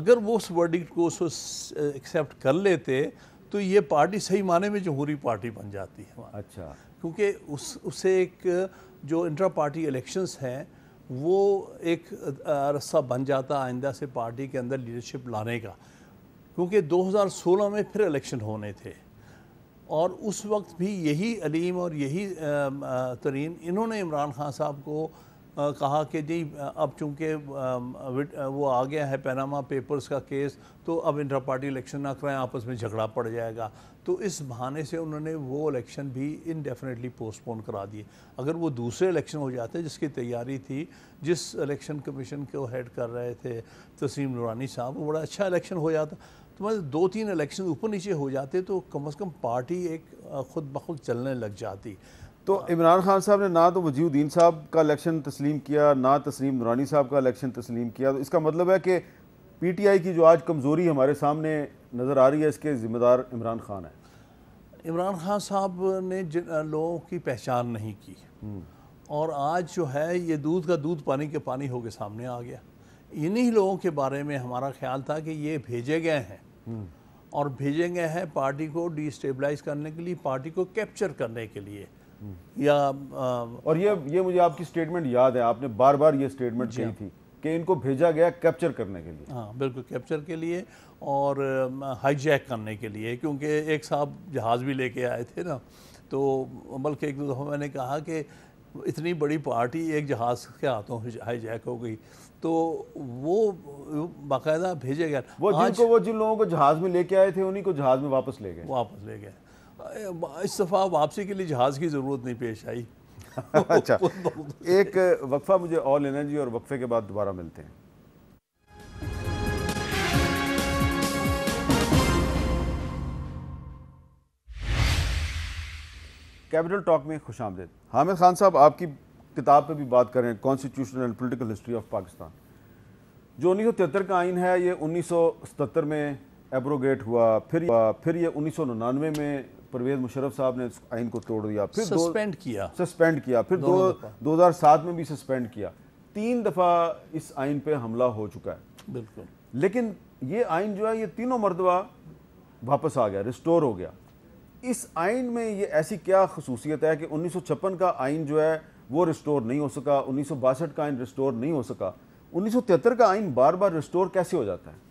अगर वो उस वर्डिक्ट को उसको एक्सेप्ट कर लेते तो ये पार्टी सही माने में जमहूरी पार्टी बन जाती है अच्छा क्योंकि उस उसे एक जो इंट्रा पार्टी इलेक्शंस हैं वो एक रस्सा बन जाता आइंदा से पार्टी के अंदर लीडरशिप लाने का क्योंकि 2016 में फिर इलेक्शन होने थे और उस वक्त भी यही अलीम और यही तरीन इन्होंने इमरान खान साहब को कहा कि जी अब चूंकि वो आ गया है पैनामा पेपर्स का केस तो अब इंटर पार्टी इलेक्शन ना कराएं आपस में झगड़ा पड़ जाएगा तो इस बहाने से उन्होंने वो इलेक्शन भी इनडेफिनेटली पोस्टपोन करा दिए अगर वो दूसरे इलेक्शन हो जाते जिसकी तैयारी थी जिस इलेक्शन कमीशन को हेड कर रहे थे तसीम नूरानी साहब वो बड़ा अच्छा इलेक्शन हो जाता तो दो तीन इलेक्शन ऊपर नीचे हो जाते तो कम अज़ कम पार्टी एक खुद बखुद चलने लग जाती तो हाँ। इमरान खान साहब ने ना तो वजीउद्दीन साहब का इलेक्शन तस्लीम किया ना तस्लीम दुरानी साहब का इलेक्शन तस्लीम किया तो इसका मतलब है कि पीटीआई की जो आज कमज़ोरी हमारे सामने नज़र आ रही है इसके ज़िम्मेदार इमरान खान है इमरान खान साहब ने लोगों की पहचान नहीं की हम्म। और आज जो है ये दूध का दूध पानी के पानी होकर सामने आ गया इन्हीं लोगों के बारे में हमारा ख्याल था कि ये भेजे गए हैं हम्म। और भेजेंगे हैं पार्टी को डिस्टेबलाइज करने के लिए पार्टी को कैप्चर करने के लिए हम्म। या आ, और ये ये मुझे आपकी स्टेटमेंट याद है आपने बार बार ये स्टेटमेंट कही हाँ। थी कि इनको भेजा गया कैप्चर करने के लिए हाँ बिल्कुल कैप्चर के लिए और हाईजैक करने के लिए क्योंकि एक साहब जहाज़ भी लेके आए थे ना तो बल्कि एक दो दफ़ा मैंने कहा कि इतनी बड़ी पार्टी एक जहाज़ के हाथों हाईजैक हो गई तो वो बाकायदा भेजे गए वो जिनको वो जिन लोगों को जहाज़ में लेके आए थे उन्हीं को जहाज़ में वापस ले गए वापस ले गए इस दफ़ा वापसी के लिए जहाज़ की ज़रूरत नहीं पेश आई [laughs] अच्छा [laughs] एक वक्फ़ा मुझे और एनर्जी जी और वक्फ़े के बाद दोबारा मिलते हैं कैपिटल टॉक में खुश आमदेद हामिद खान साहब आपकी किताब पे भी बात करें constitutional and political history of Pakistan जो उन्नीस का आइन है ये 1977 में एब्रोगेट हुआ फिर फिर ये उन्नीस में परवेज मुशरफ साहब ने आइन को तोड़ दिया फिर सस्पेंड किया सस्पेंड किया फिर दो हज़ार सात में भी सस्पेंड किया तीन दफ़ा इस आइन पर हमला हो चुका है बिल्कुल लेकिन ये आइन जो है ये तीनों मरतबा वापस आ गया रिस्टोर हो गया इस आइन में ये ऐसी क्या खसूसियत है कि उन्नीस का आइन जो है वो रिस्टोर नहीं हो सका उन्नीस का आइन रिस्टोर नहीं हो सका उन्नीस का आइन बार बार रिस्टोर कैसे हो जाता है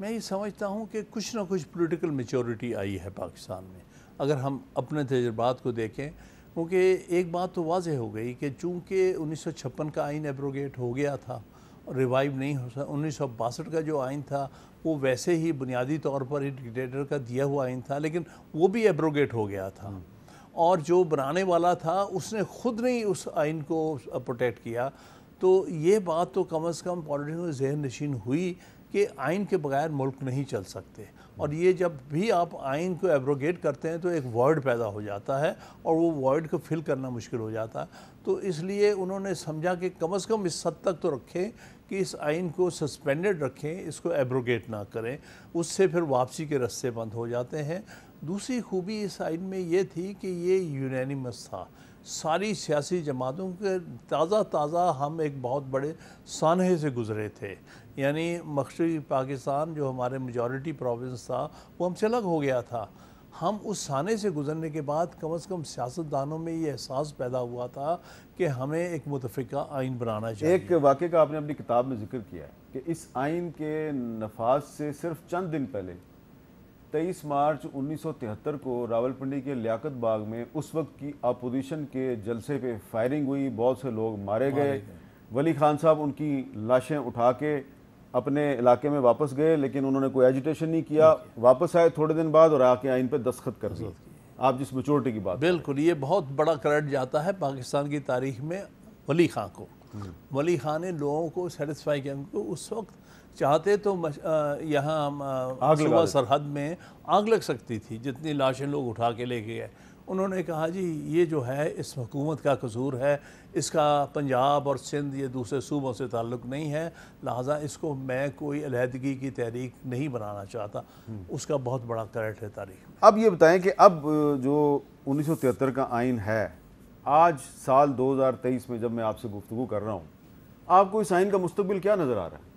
मैं ये समझता हूँ कि कुछ ना कुछ पोलिटिकल मेचोरिटी आई है पाकिस्तान में अगर हम अपने तजर्बात को देखें क्योंकि एक बात तो वाज हो गई कि चूँकि उन्नीस का आइन एब्रोगेट हो गया था रिवाइव नहीं हो सका उन्नीस का जो आइन था वो वैसे ही बुनियादी तौर पर ही डिक्टेटर का दिया हुआ आइन था लेकिन वो भी एब्रोगेट हो गया था हम्म। और जो बनाने वाला था उसने खुद नहीं उस आइन को प्रोटेक्ट किया तो ये बात तो कम अज़ कम पॉलिटिक्स में जहन नशीन हुई कि आइन के बगैर मुल्क नहीं चल सकते और ये जब भी आप आइन को एब्रोगेट करते हैं तो एक वर्ड पैदा हो जाता है और वो वर्ड को फिल करना मुश्किल हो जाता है तो इसलिए उन्होंने समझा कि कम अज़ कम इस हद तक तो रखें कि इस आइन को सस्पेंडेड रखें इसको एब्रोगेट ना करें उससे फिर वापसी के रस्ते बंद हो जाते हैं दूसरी खूबी इस आइन में ये थी कि ये यूनानिमस था सारी सियासी जमातों के ताज़ा ताज़ा हम एक बहुत बड़े सानहे से गुज़रे थे यानी मशरक़ी पाकिस्तान जो हमारे मेजॉरिटी प्रोविंस था वो हमसे अलग हो गया था हम उस सानहे से गुजरने के बाद कम अज़ कम सियासतदानों में ये एहसास पैदा हुआ था कि हमें एक मुतफ़ा आइन बनाना चाहिए एक वाक़े का आपने अपनी किताब में जिक्र किया है कि इस आइन के नफाज से सिर्फ चंद दिन पहले 23 मार्च 1973 को रावलपिंडी के लियाकत बाग में उस वक्त की अपोजिशन के जलसे पे फायरिंग हुई बहुत से लोग मारे गए वली खान साहब उनकी लाशें उठा के अपने इलाके में वापस गए लेकिन उन्होंने कोई एजिटेशन नहीं किया वापस आए थोड़े दिन बाद और आके आइन पर दस्खत कर दिए आप जिस मचोरिटी की बात बिल्कुल ये बहुत बड़ा करट जाता है पाकिस्तान की तारीख में वली खां को हम्म। वली खां ने लोगों को सेटिस्फाई किया उस वक्त चाहते तो यहाँ सुबह सरहद में आग लग सकती थी जितनी लाशें लोग उठा के लेके गए उन्होंने कहा जी ये जो है इस हुकूमत का कसूर है इसका पंजाब और सिंध ये दूसरे सूबों से ताल्लुक़ नहीं है लिहाजा इसको मैं कोई अलहदगी की तहरीक नहीं बनाना चाहता हम्म। उसका बहुत बड़ा करट है तारीख में अब ये बताएं कि अब जो तिहत्तर का आइन है आज साल 2023 में जब मैं आपसे गुफ्तु कर रहा हूँ आपको इस आइन का मुस्तबिल क्या नज़र आ रहा है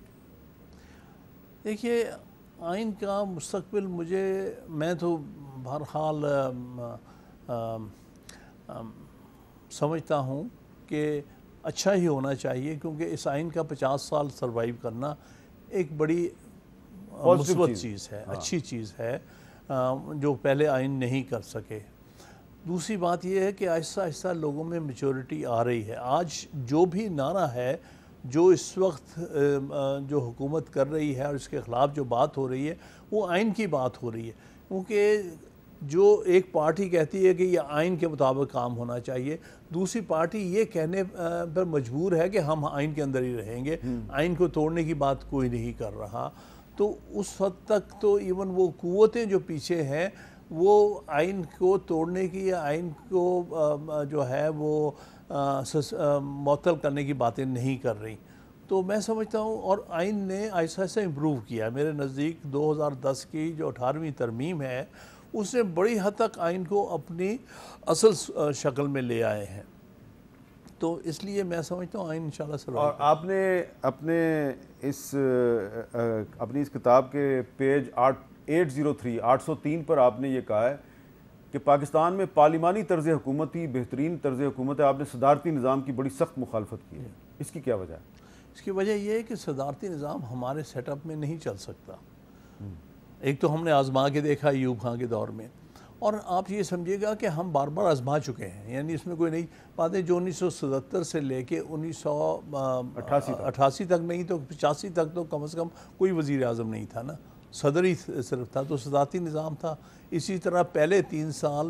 देखिए आइन का मुस्तबिल मुझे मैं तो बहरहाल समझता हूँ कि अच्छा ही होना चाहिए क्योंकि इस आइन का पचास साल सरवाइव करना एक बड़ी मुस्बत चीज़, चीज़ है हाँ। अच्छी चीज़ है जो पहले आइन नहीं कर सके दूसरी बात यह है कि आहिस्ता आहिस्ता लोगों में मेचोरिटी आ रही है आज जो भी नारा है जो इस वक्त जो हुकूमत कर रही है और इसके ख़िलाफ़ जो बात हो रही है वो आइन की बात हो रही है क्योंकि जो एक पार्टी कहती है कि ये आइन के मुताबिक काम होना चाहिए दूसरी पार्टी ये कहने पर मजबूर है कि हम आइन के अंदर ही रहेंगे हम्म। आइन को तोड़ने की बात कोई नहीं कर रहा तो उस हद तक तो इवन वो कुतें जो पीछे हैं वो आइन को तोड़ने की या आइन को जो है वो मअतल करने की बातें नहीं कर रही तो मैं समझता हूँ और आइन ने ऐसा ऐसा इम्प्रूव किया मेरे नज़दीक 2010 की जो अठारहवीं तरमीम है उसने बड़ी हद तक आइन को अपनी असल शक्ल में ले आए हैं तो इसलिए मैं समझता हूँ आइन इंशाल्लाह सर और आपने अपने इस अपनी इस किताब के पेज आठ एट ज़ीरो थ्री आठ सौ तीन पर आपने ये कहा है कि पाकिस्तान में पार्लिमानी तर्ज हुकूमत ही बेहतरीन तर्ज हुकूमत है आपने सदारती निज़ाम की बड़ी सख्त मुखालफत की है इसकी क्या वजह है इसकी वजह यह है कि सदारती निज़ाम हमारे सेटअप में नहीं चल सकता हम्म। एक तो हमने आजमा के देखा यूब खां के दौर में और आप ये समझिएगा कि हम बार बार आजमा चुके हैं यानी इसमें कोई नहीं बातें जो उन्नीस से लेके उन्नीस सौ अठासी तक नहीं तो पचासी तक तो कम अज़ कम कोई वज़ी अजम नहीं था ना सदर ही सिर्फ था तो सदारती निज़ाम था इसी तरह पहले तीन साल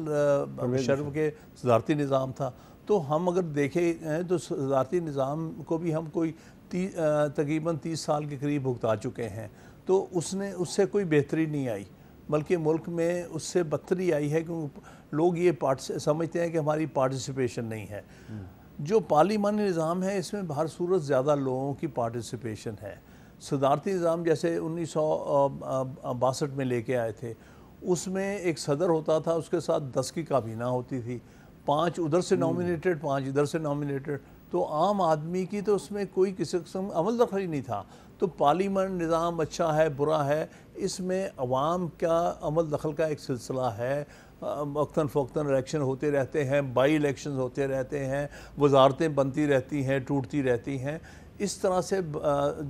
शर्फ के सदारती निज़ाम था तो हम अगर देखें तो सदारती निज़ाम को भी हम कोई ती, तकरीबन तीस साल के करीब भुगता चुके हैं तो उसने उससे कोई बेहतरी नहीं आई बल्कि मुल्क में उससे बदतरी आई है क्योंकि लोग ये पार्ट समझते हैं कि हमारी पार्टिसिपेशन नहीं है हम्म। जो पार्लिमानी निज़ाम है इसमें हर सूरत ज़्यादा लोगों की पार्टिसिपेशन है सदारती निज़ाम जैसे उन्नीस सौ में लेके आए थे उसमें एक सदर होता था उसके साथ दस की काबीना होती थी पांच उधर से नॉमिनेटेड हम्म। पांच इधर से नॉमिनेटेड तो आम आदमी की तो उसमें कोई किसी किस्म अमल दखल ही नहीं था तो पार्लीमेंट निज़ाम अच्छा है बुरा है इसमें अवाम का अमल दखल का एक सिलसिला है वक्ता फ़ोक्ता इलेक्शन होते रहते हैं बाई इलेक्शन होते रहते हैं वजारतें बनती रहती हैं टूटती रहती हैं इस तरह से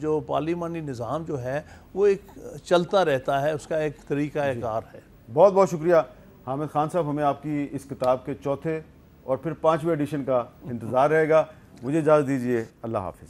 जो पार्लिमानी निज़ाम जो है वो एक चलता रहता है उसका एक तरीका कार है बहुत बहुत शुक्रिया हामिद खान साहब हमें आपकी इस किताब के चौथे और फिर पाँचवें एडिशन का इंतज़ार रहेगा मुझे इजाज़त दीजिए अल्लाह हाफिज़